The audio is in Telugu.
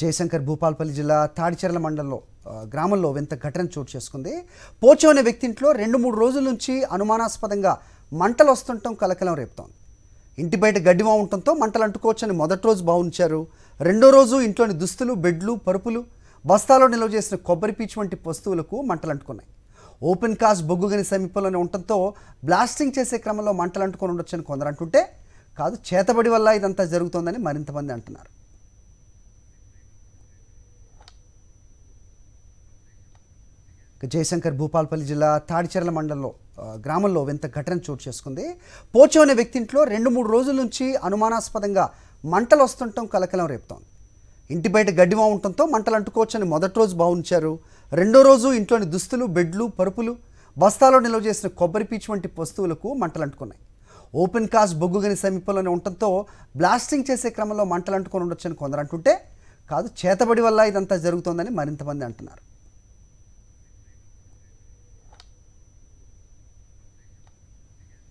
జయశంకర్ భూపాల్పల్లి జిల్లా తాడిచెర్ల మండలంలో గ్రామంలో వింత ఘటన చోటు చేసుకుంది పోచు అనే వ్యక్తి ఇంట్లో రెండు మూడు రోజుల నుంచి అనుమానాస్పదంగా మంటలు వస్తుండటం కలకలం రేపుతోంది ఇంటి బయట గడ్డి బాగుంటుందో మంటలు అంటుకోవచ్చని మొదటి రోజు బాగుంచారు రెండో రోజు ఇంట్లోని దుస్తులు బెడ్లు పరుపులు బస్తాలో నిల్వ చేసిన కొబ్బరి పీచు వంటి వస్తువులకు మంటలు అంటుకున్నాయి ఓపెన్ కాస్ట్ బొగ్గు గని సమీపంలోనే ఉండటంతో బ్లాస్టింగ్ చేసే క్రమంలో మంటలు అంటుకొని ఉండొచ్చని కొందరు అంటుంటే కాదు చేతబడి వల్ల ఇదంతా జరుగుతోందని మరింతమంది అంటున్నారు జయశంకర్ భూపాల్పల్లి జిల్లా తాడిచెర్ల మండలంలో గ్రామంలో వింత ఘటన చోటు చేసుకుంది పోచో అనే వ్యక్తి ఇంట్లో రెండు మూడు రోజుల నుంచి అనుమానాస్పదంగా మంటలు వస్తుండటం కలకలం రేపుతోంది ఇంటి బయట గడ్డి బాగుంటుందో మంటలు అంటుకోవచ్చని మొదటి రోజు బాగుంచారు రెండో రోజు ఇంట్లోని దుస్తులు బెడ్లు పరుపులు బస్తాలో నిల్వ చేసిన కొబ్బరి పీచు వంటి వస్తువులకు మంటలు అంటుకున్నాయి ఓపెన్ కాస్ట్ బొగ్గుగని సమీపంలోనే ఉండటంతో బ్లాస్టింగ్ చేసే క్రమంలో మంటలు అంటుకొని ఉండొచ్చని కొందరు అంటుంటే కాదు చేతబడి వల్ల ఇదంతా జరుగుతోందని మరింతమంది అంటున్నారు